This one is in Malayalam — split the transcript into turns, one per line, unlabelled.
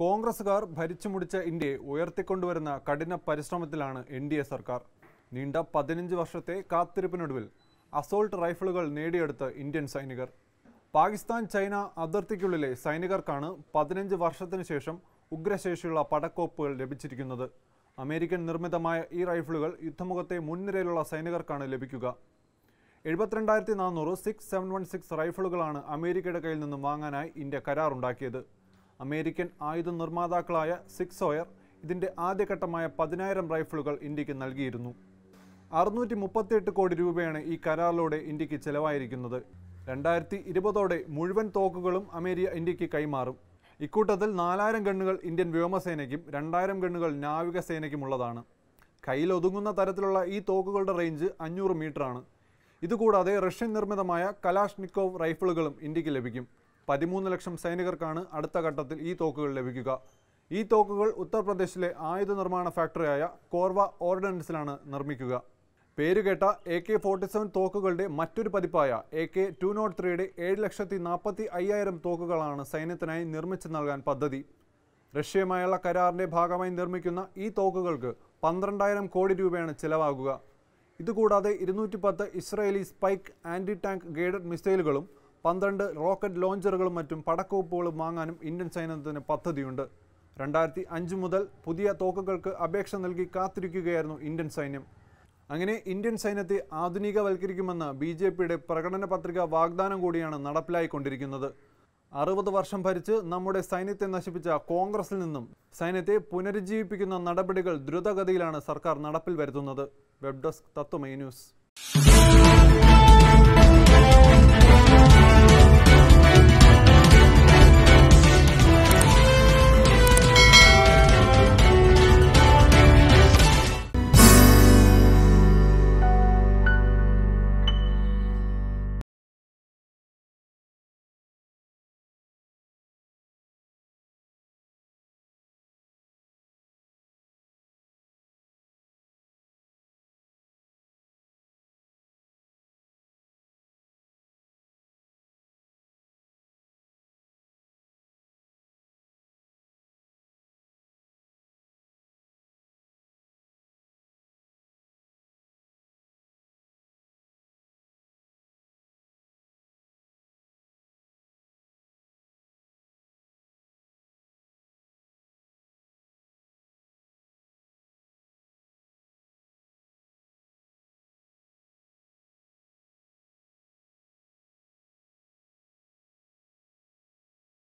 കോൺഗ്രസുകാർ ഭരിച്ചു മുടിച്ച ഇന്ത്യയെ ഉയർത്തിക്കൊണ്ടുവരുന്ന കഠിന പരിശ്രമത്തിലാണ് എൻ ഡി എ സർക്കാർ നീണ്ട പതിനഞ്ച് വർഷത്തെ കാത്തിരിപ്പിനൊടുവിൽ അസോൾട്ട് റൈഫിളുകൾ നേടിയെടുത്ത് ഇന്ത്യൻ സൈനികർ പാകിസ്ഥാൻ ചൈന അതിർത്തിക്കുള്ളിലെ സൈനികർക്കാണ് പതിനഞ്ച് വർഷത്തിനു ശേഷം ഉഗ്രശേഷിയുള്ള പടക്കോപ്പുകൾ ലഭിച്ചിരിക്കുന്നത് അമേരിക്കൻ നിർമ്മിതമായ ഈ റൈഫിളുകൾ യുദ്ധമുഖത്തെ മുൻനിരയിലുള്ള സൈനികർക്കാണ് ലഭിക്കുക എഴുപത്തിരണ്ടായിരത്തി നാനൂറ് സിക്സ് സെവൻ വൺ സിക്സ് റൈഫിളുകളാണ് അമേരിക്കയുടെ കയ്യിൽ നിന്നും വാങ്ങാനായി ഇന്ത്യ കരാറുണ്ടാക്കിയത് അമേരിക്കൻ ആയുധ നിർമ്മാതാക്കളായ സിക്സോയർ ഇതിൻ്റെ ആദ്യഘട്ടമായ പതിനായിരം റൈഫിളുകൾ ഇന്ത്യക്ക് നൽകിയിരുന്നു അറുന്നൂറ്റി മുപ്പത്തിയെട്ട് കോടി രൂപയാണ് ഈ കരാറിലൂടെ ഇന്ത്യക്ക് ചെലവായിരിക്കുന്നത് രണ്ടായിരത്തി ഇരുപതോടെ മുഴുവൻ തോക്കുകളും അമേരിക്ക ഇന്ത്യക്ക് കൈമാറും ഇക്കൂട്ടത്തിൽ നാലായിരം ഗണ്ണുകൾ ഇന്ത്യൻ വ്യോമസേനയ്ക്കും രണ്ടായിരം ഗണ്ണുകൾ നാവികസേനയ്ക്കുമുള്ളതാണ് കയ്യിലൊതുങ്ങുന്ന തരത്തിലുള്ള ഈ തോക്കുകളുടെ റേഞ്ച് അഞ്ഞൂറ് മീറ്ററാണ് ഇതുകൂടാതെ റഷ്യൻ നിർമ്മിതമായ കലാഷ്നിക്കോവ് റൈഫിളുകളും ഇന്ത്യക്ക് ലഭിക്കും പതിമൂന്ന് ലക്ഷം സൈനികർക്കാണ് അടുത്ത ഘട്ടത്തിൽ ഈ തോക്കുകൾ ലഭിക്കുക ഈ തോക്കുകൾ ഉത്തർപ്രദേശിലെ ആയുധ നിർമ്മാണ ഫാക്ടറിയായ കോർവ ഓർഡിനൻസിലാണ് നിർമ്മിക്കുക പേരുകേട്ട എ കെ ഫോർട്ടി സെവൻ തോക്കുകളുടെ മറ്റൊരു പതിപ്പായ എ കെ ടു നോട്ട് ത്രീയുടെ ഏഴ് ലക്ഷത്തി നാൽപ്പത്തി അയ്യായിരം തോക്കുകളാണ് സൈന്യത്തിനായി നിർമ്മിച്ചു നൽകാൻ പദ്ധതി റഷ്യയുമായുള്ള കരാറിൻ്റെ ഭാഗമായി നിർമ്മിക്കുന്ന ഈ തോക്കുകൾക്ക് പന്ത്രണ്ടായിരം കോടി രൂപയാണ് ചിലവാകുക ഇതുകൂടാതെ ഇരുന്നൂറ്റി പത്ത് Israeli spike anti tank guided മിസൈലുകളും പന്ത്രണ്ട് റോക്കറ്റ് ലോഞ്ചറുകളും മറ്റും പടക്കോപ്പുകളും വാങ്ങാനും ഇന്ത്യൻ സൈന്യത്തിന് പദ്ധതിയുണ്ട് രണ്ടായിരത്തി അഞ്ച് മുതൽ പുതിയ തോക്കുകൾക്ക് അപേക്ഷ നൽകി കാത്തിരിക്കുകയായിരുന്നു ഇന്ത്യൻ സൈന്യം അങ്ങനെ ഇന്ത്യൻ സൈന്യത്തെ ആധുനികവൽക്കരിക്കുമെന്ന ബി ജെ പിയുടെ പ്രകടന പത്രിക വാഗ്ദാനം കൂടിയാണ് നടപ്പിലായിക്കൊണ്ടിരിക്കുന്നത് അറുപത് വർഷം ഭരിച്ച് നമ്മുടെ സൈന്യത്തെ നശിപ്പിച്ച കോൺഗ്രസിൽ നിന്നും സൈന്യത്തെ പുനരുജ്ജീവിപ്പിക്കുന്ന നടപടികൾ ദ്രുതഗതിയിലാണ് സർക്കാർ നടപ്പിൽ വരുത്തുന്നത് വെബ് ഡെസ്ക് തത്വമൈ ന്യൂസ്